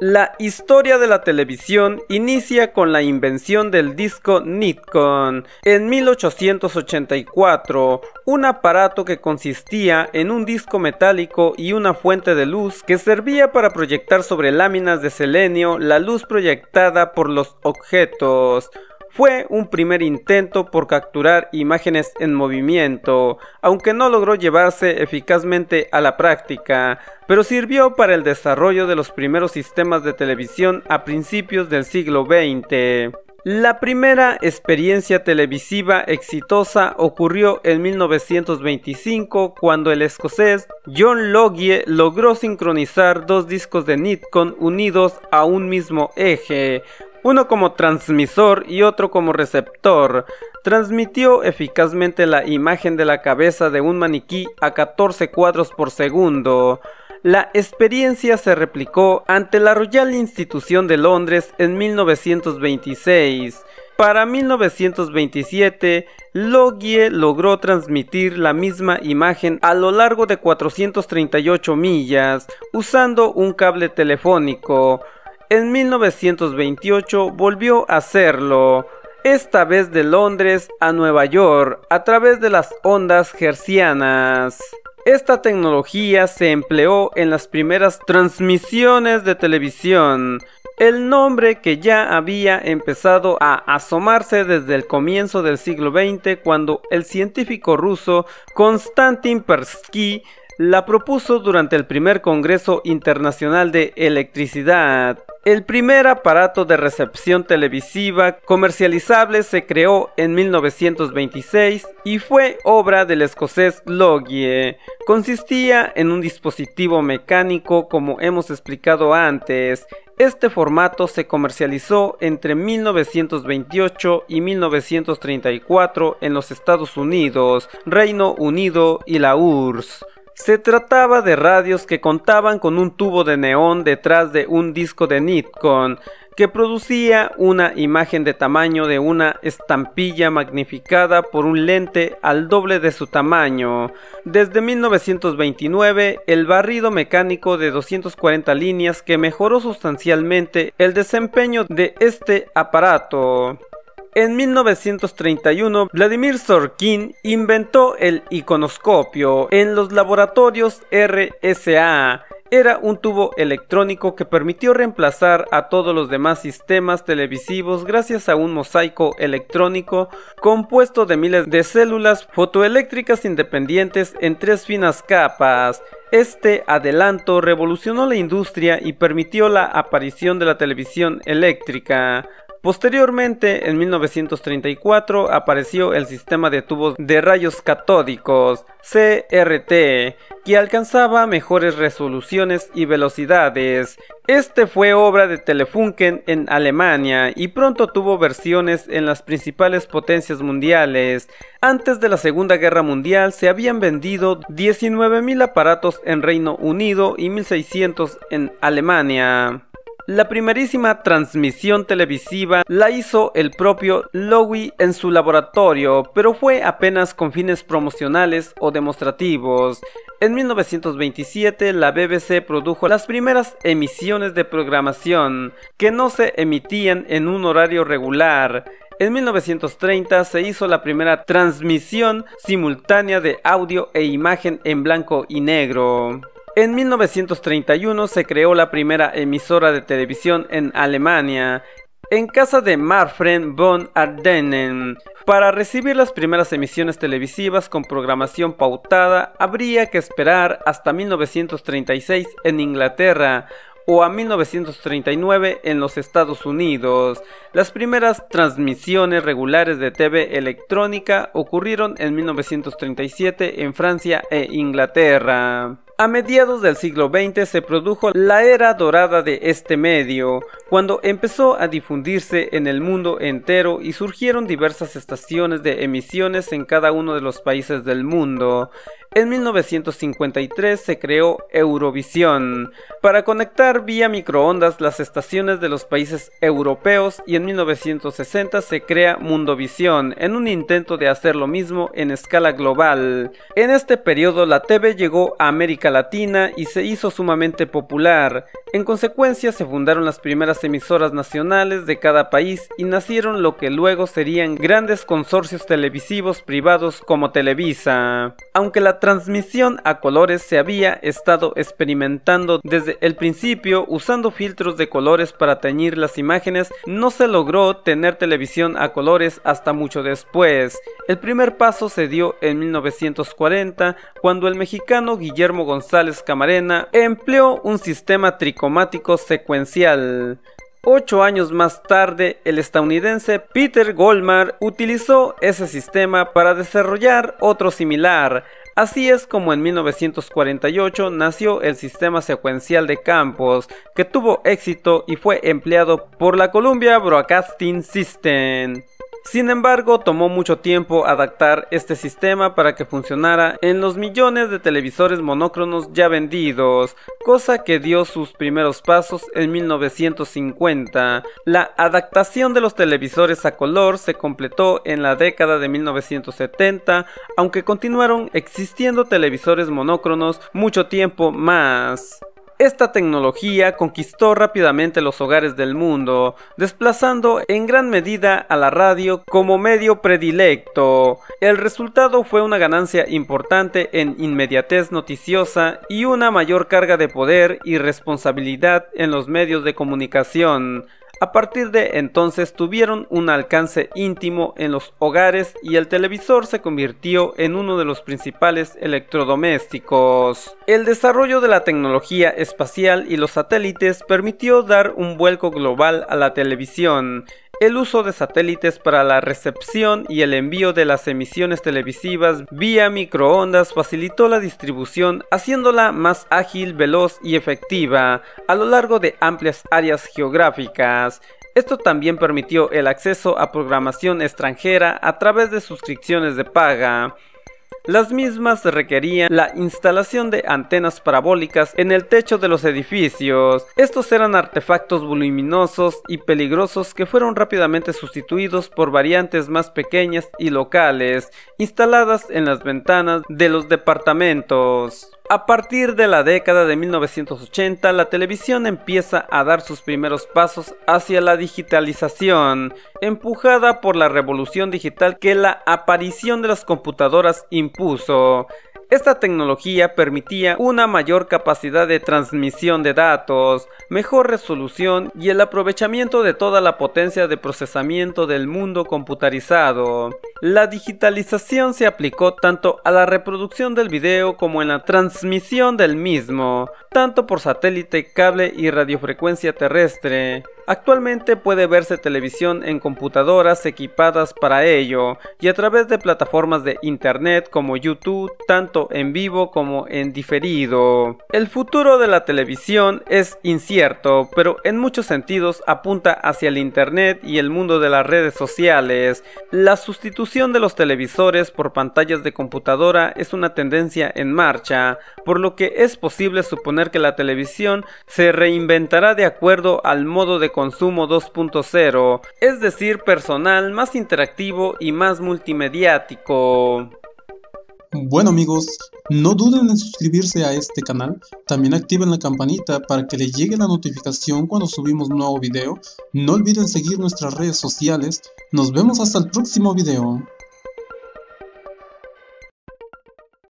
La historia de la televisión inicia con la invención del disco Nitcon en 1884, un aparato que consistía en un disco metálico y una fuente de luz que servía para proyectar sobre láminas de selenio la luz proyectada por los objetos fue un primer intento por capturar imágenes en movimiento, aunque no logró llevarse eficazmente a la práctica, pero sirvió para el desarrollo de los primeros sistemas de televisión a principios del siglo XX. La primera experiencia televisiva exitosa ocurrió en 1925 cuando el escocés John Logie logró sincronizar dos discos de Nitcon unidos a un mismo eje, uno como transmisor y otro como receptor, transmitió eficazmente la imagen de la cabeza de un maniquí a 14 cuadros por segundo. La experiencia se replicó ante la Royal Institución de Londres en 1926. Para 1927, Logie logró transmitir la misma imagen a lo largo de 438 millas usando un cable telefónico en 1928 volvió a hacerlo, esta vez de Londres a Nueva York, a través de las ondas hercianas. Esta tecnología se empleó en las primeras transmisiones de televisión, el nombre que ya había empezado a asomarse desde el comienzo del siglo XX cuando el científico ruso Konstantin Persky la propuso durante el primer Congreso Internacional de Electricidad. El primer aparato de recepción televisiva comercializable se creó en 1926 y fue obra del escocés Logie. Consistía en un dispositivo mecánico como hemos explicado antes. Este formato se comercializó entre 1928 y 1934 en los Estados Unidos, Reino Unido y la URSS. Se trataba de radios que contaban con un tubo de neón detrás de un disco de Nitcon que producía una imagen de tamaño de una estampilla magnificada por un lente al doble de su tamaño. Desde 1929, el barrido mecánico de 240 líneas que mejoró sustancialmente el desempeño de este aparato. En 1931, Vladimir Sorkin inventó el iconoscopio en los laboratorios RSA. Era un tubo electrónico que permitió reemplazar a todos los demás sistemas televisivos gracias a un mosaico electrónico compuesto de miles de células fotoeléctricas independientes en tres finas capas. Este adelanto revolucionó la industria y permitió la aparición de la televisión eléctrica. Posteriormente, en 1934, apareció el sistema de tubos de rayos catódicos, CRT, que alcanzaba mejores resoluciones y velocidades. Este fue obra de Telefunken en Alemania y pronto tuvo versiones en las principales potencias mundiales. Antes de la Segunda Guerra Mundial se habían vendido 19.000 aparatos en Reino Unido y 1.600 en Alemania. La primerísima transmisión televisiva la hizo el propio Lowy en su laboratorio, pero fue apenas con fines promocionales o demostrativos. En 1927 la BBC produjo las primeras emisiones de programación, que no se emitían en un horario regular. En 1930 se hizo la primera transmisión simultánea de audio e imagen en blanco y negro. En 1931 se creó la primera emisora de televisión en Alemania, en casa de Marfren von Ardennen. Para recibir las primeras emisiones televisivas con programación pautada, habría que esperar hasta 1936 en Inglaterra, o a 1939 en los Estados Unidos. Las primeras transmisiones regulares de TV electrónica ocurrieron en 1937 en Francia e Inglaterra. A mediados del siglo XX se produjo la era dorada de este medio, cuando empezó a difundirse en el mundo entero y surgieron diversas estaciones de emisiones en cada uno de los países del mundo. En 1953 se creó Eurovisión, para conectar vía microondas las estaciones de los países europeos y en 1960 se crea Mundovisión, en un intento de hacer lo mismo en escala global. En este periodo la TV llegó a América Latina y se hizo sumamente popular. En consecuencia se fundaron las primeras emisoras nacionales de cada país y nacieron lo que luego serían grandes consorcios televisivos privados como Televisa. Aunque la transmisión a colores se había estado experimentando desde el principio usando filtros de colores para teñir las imágenes, no se logró tener televisión a colores hasta mucho después. El primer paso se dio en 1940 cuando el mexicano Guillermo González González Camarena empleó un sistema tricomático secuencial. Ocho años más tarde, el estadounidense Peter Golmar utilizó ese sistema para desarrollar otro similar. Así es como en 1948 nació el sistema secuencial de campos, que tuvo éxito y fue empleado por la Columbia Broadcasting System. Sin embargo, tomó mucho tiempo adaptar este sistema para que funcionara en los millones de televisores monócronos ya vendidos, cosa que dio sus primeros pasos en 1950. La adaptación de los televisores a color se completó en la década de 1970, aunque continuaron existiendo televisores monócronos mucho tiempo más. Esta tecnología conquistó rápidamente los hogares del mundo, desplazando en gran medida a la radio como medio predilecto. El resultado fue una ganancia importante en inmediatez noticiosa y una mayor carga de poder y responsabilidad en los medios de comunicación, a partir de entonces tuvieron un alcance íntimo en los hogares y el televisor se convirtió en uno de los principales electrodomésticos. El desarrollo de la tecnología espacial y los satélites permitió dar un vuelco global a la televisión el uso de satélites para la recepción y el envío de las emisiones televisivas vía microondas facilitó la distribución haciéndola más ágil, veloz y efectiva a lo largo de amplias áreas geográficas. Esto también permitió el acceso a programación extranjera a través de suscripciones de paga, las mismas requerían la instalación de antenas parabólicas en el techo de los edificios. Estos eran artefactos voluminosos y peligrosos que fueron rápidamente sustituidos por variantes más pequeñas y locales, instaladas en las ventanas de los departamentos. A partir de la década de 1980, la televisión empieza a dar sus primeros pasos hacia la digitalización, empujada por la revolución digital que la aparición de las computadoras impuso. Esta tecnología permitía una mayor capacidad de transmisión de datos, mejor resolución y el aprovechamiento de toda la potencia de procesamiento del mundo computarizado. La digitalización se aplicó tanto a la reproducción del video como en la transmisión del mismo, tanto por satélite, cable y radiofrecuencia terrestre. Actualmente puede verse televisión en computadoras equipadas para ello y a través de plataformas de internet como YouTube, tanto en vivo como en diferido. El futuro de la televisión es incierto, pero en muchos sentidos apunta hacia el internet y el mundo de las redes sociales. La sustitución de los televisores por pantallas de computadora es una tendencia en marcha, por lo que es posible suponer que la televisión se reinventará de acuerdo al modo de consumo 2.0, es decir, personal más interactivo y más multimediático. Bueno amigos, no duden en suscribirse a este canal, también activen la campanita para que les llegue la notificación cuando subimos nuevo video, no olviden seguir nuestras redes sociales, nos vemos hasta el próximo video.